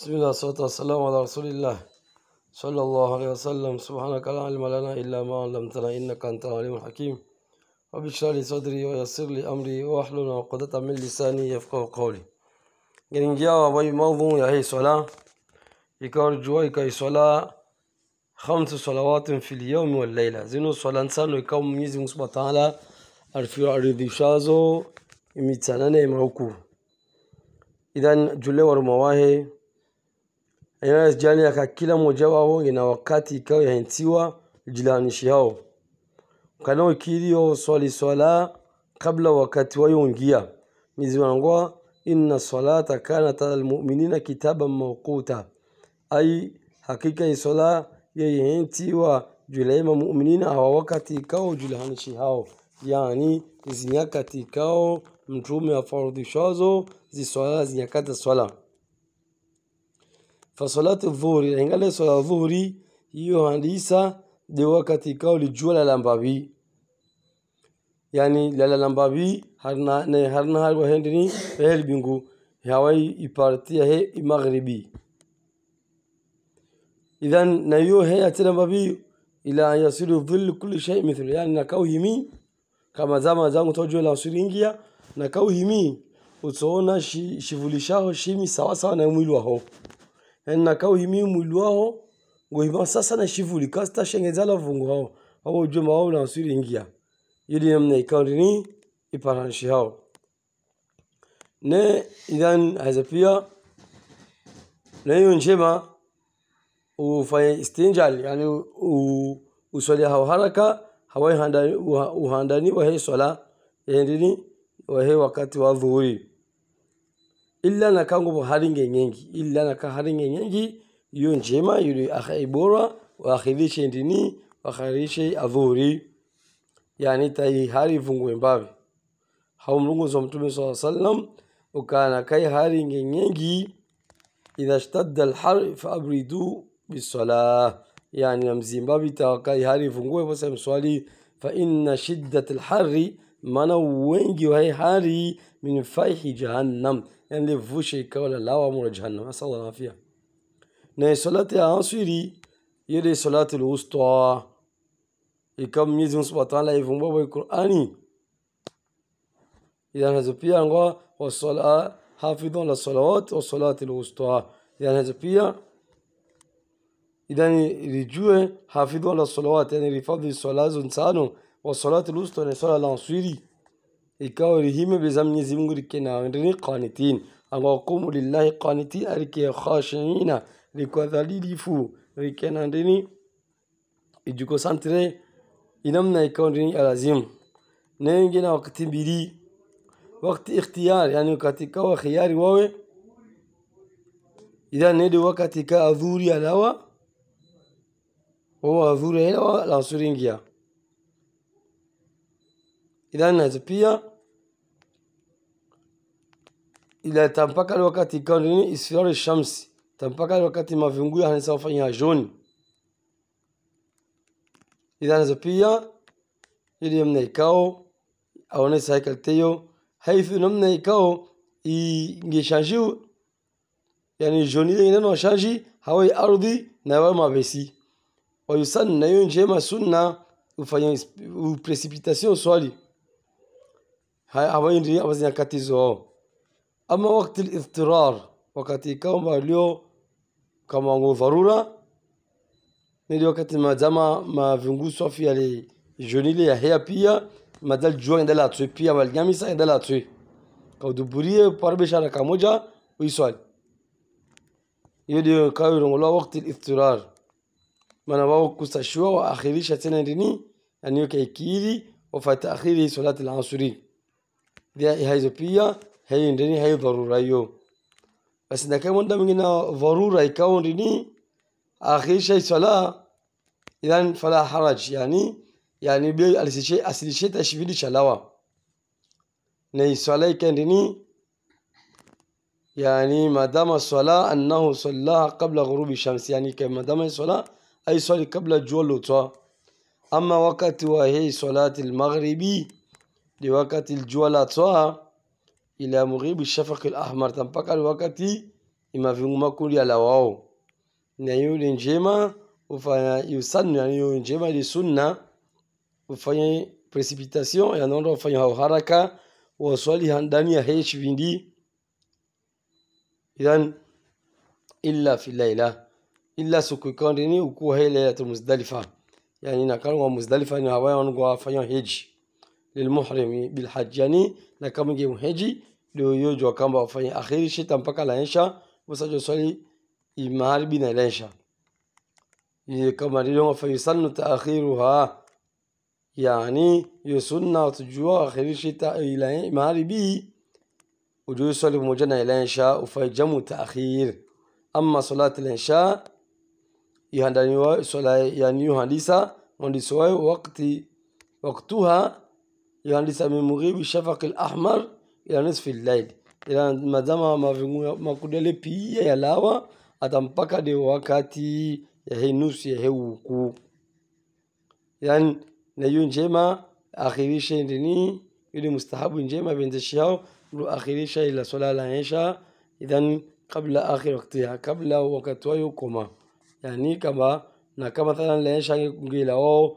بسم الله والصلاة والسلام على رسول الله صلى الله عليه وسلم سبحانك لا علم لنا إلا ما علمتنا إنك أنت العليم الحكيم رب اشرح لي صدري ويسر لي أمري واحلل عقدة من لساني يفقه قولي جنجيا وبي موضوع يا هي صلاة يكار جواي كاي صلاة خمس صلوات في اليوم والليلة زينو صلاة إنسان يكون ميزي مصبح تعالى أرفيو أريدي شازو يميتسانا نيمعوكو إذا جلي ورمواهي jani yaka kila mmoja wao ina wakati ikawa yahintiwa jilanishi hao kanao kilio swali swala kabla wakati wayoingia miziwanangwa inna salata kanat almuminina kitaban mawquta ai hakika ni sala yeyihintiwa julaima muminina hawa wakati ikao julahanishi hao yani zinyakati ikao mtume afardishazo ziswala zinyakata swala fasolati dhuhuri ingale swala dhuhuri hiyo handisa de wakati kao lijua lalambabi yani la lalalambabi harna ne harna har go hendini pehel bingu hawai ipartia he maghribi idhan na hiyo he atilambabi ila yasiru dhul kulli shay mithl yani na kao himi kama zama zangu tojua la usiringia na kao himi utaona shivulishaho shimi sawa sawa na mwili waho naka uhimi umwili waho ngohima sasa na shivuli kasta shengezala la vungu hao hao joma hao na usiri ingia ili namna ikaunti ni iparanshi hao ne idan hasa pia na hiyo njema ufanye istinjal yani uswali hao haraka hawai uhandani wahe swala endini wahe wakati wa dhuhuri illa na kango bo haringe nyengi illa na ka haringe nyengi iyo njema yule akhai bora khidishi ndini wa kharishi adhuri yani tai hari vungu mbavi mlungu zo mtume saa sallam ukana kai haringe nyengi idha shtadda lhar faabridu bisalah yani namzimbavi takai hari vungu vungue posa mswali inna shiddat lhari maana wengi wa hari min faihi jahannam ان لي فوشي كولا لا وامور جهنم اسال الله العافيه ني صلاتي انسيري يدي صلاتي الوسطى يكم ميزون سبحانه وتعالى يفهم بابا القران اذا هزبيا انغوا والصلاة حافظون للصلوات والصلاة الوسطى اذا هزبيا اذا رجوع حافظون للصلوات يعني رفض الصلاة زنسانو والصلاة الوسطى يعني صلاة الانسيري لقوله بزمن زمغر كناورين قانتين أما قوموا لله قانتين أركي خاشعين لكوذليلفو ركناندني ijuko santre inamna ikaondini alazim na wengine wakati mbili wakati ikhtiyari yani katika wa khiyari wawe idha nede wa katika adhuri alawa wawa adhuri alawa lasuri ingia idhan nazo pia inaleta mpaka ile wakati kanini isfirari shamsi mpaka ile wakati mavingua hanaweza kufanya joni idanazo pia ili namna ikao aonesa haikalteyo haithu namna ikao ingeshanjiu yani joni ile neno shanji hawai ardhi na wao mabesi wayusanna hiyo njema sunna ufanya precipitation swali ah, ah, hawai ndi abazina ah, katizo أما وقت الاضطرار wakati kama walio kama ngo dharura ndio wakati majama mavinguswa fiale jeunile ya hea pia madal jua ndala tu pia malgamisa ndala tu kauduburie parbe sharaka moja uiswali hiyo ndio kayo rongola wakati al-iftirar maana wao kusashua wa akhirisha tena ndini yani yake ikili wa fataakhiri salati al-asri dia hizo pia hayin dini hay بس asna kay wanda mingina ضرورة يكون ديني آخر شيء صلاة إذا فلا حرج يعني يعني بي ألسيشي أسليشي تشفيدي شلاوة ني صلاة كان ديني يعني ما دام الصلاة أنه صلى قبل غروب الشمس يعني كما دام الصلاة أي صلاة قبل جولو أما وقت وهي صلاة المغربي لوقت الجولة ila mughribi shafaqi al-ahmar, tampaka wakati imavinguma kulia la wao, na yule njema ufanya yusannu, yani yule njema ile sunna ufanye precipitation, yanaonda ufanye hao haraka waswali ndani ya hesh vindi, idhan illa fi laila illa siku kondini ukuwa hii Lailatul Muzdalifa, yani nakana Muzdalifa ni hawaya wangu wafanya heji للمحرم بالحج يعني لا كم جيم هجي لو يوجو كم بافني أخير شيء تنبك على إنشا بس أجو سالي إمهار بين الإنشا يكما ريون في سنة يعني يسنة تجوا أخير شيء إلى إمهار بي وجو سالي إلى إنشا وفي جمو تأخير أما صلاة الإنشا يهدني صلاة يعني يهديسا من دسوي وقتها يعني سامي مغيب الشفق الأحمر إلى نصف الليل إلى ما دام ما في ما كده لبي يا أتام بكا دي وقتي نص يهي وكو يعني نيون جما أخيري شيء دني يدي مستحب جما بين تشياو لو أخيري شيء إلى صلاة العشاء إذن قبل آخر وقتها قبل وقت ويوكما يعني كما na kama thana la nyesha ngila wao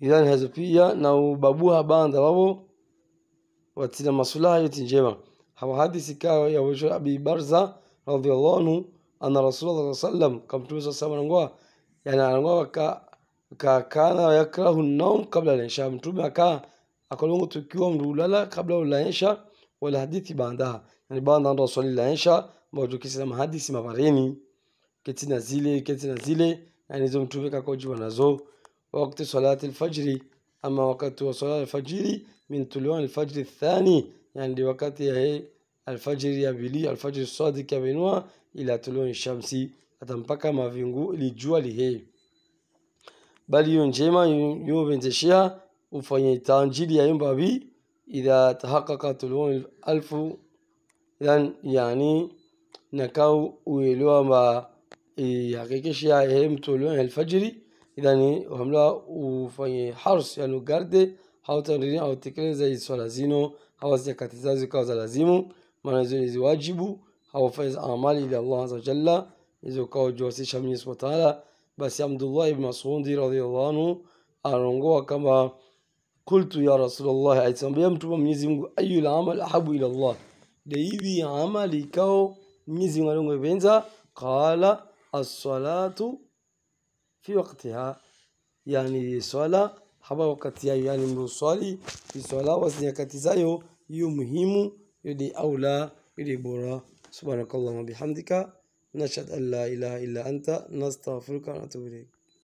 irani hazipiya na ubabuha banza wabo watina masulaha yoti njema hawa hadisi kawa ya yawecho abi barza radhiallahu anhu ana rasulullah sallallahu saa sallam kamtume saa salam anangoa yani nangwa waka ka kana yakrahu naum kabla laisha mtume akaa akalongo tukiwa mdulala kabla ulaisha wala hadithi baandaha yani baanda ndo swali laisha ambayo tukisema hadisi mabareni keti zile keti zile yani hizo mtume kakojiwa nazo وقت صلاة الفجر أما وقت صلاة الفجر من طلوع الفجر الثاني يعني لوقت إيه، الفجر بلي الفجر الصادق يبنوا إلى طلوع الشمس أتنبقى ما فينغو لجوة إيه. هي بل ينجيما يوم بنتشيا وفني تانجيل يا إمبابي إذا تحقق طلوع الألف then yani nakau uelewa ba ya kikishia hem tulio alfajiri يعني وعملوها ufanye harsh yani ugarde hautaendelea hautekeleza hizi swala zino hawazikatiza zikawa za lazimu maana hizo ni wajibu hawafanya amali ili Allah azza jalla hizo kawa jiwasisha Mwenyezi Mungu Taala basi Abdullah ibn Mas'ud radhiyallahu anhu anaongoa kama kultu ya Rasulullah aitambia mtume Mwenyezi Mungu ayul amal ahabu ila Allah de hivi amali ikao Mwenyezi Mungu anaongoa ipenza qala as-salatu في وقتها يعني صلاة حبا وقتها يعني مرسولي في صلاة وسنيا كتزايو يمهم يدي أولى يدي بورا سبحانك اللهم وبحمدك نشهد أن لا إله إلا أنت نستغفرك ونتوب إليك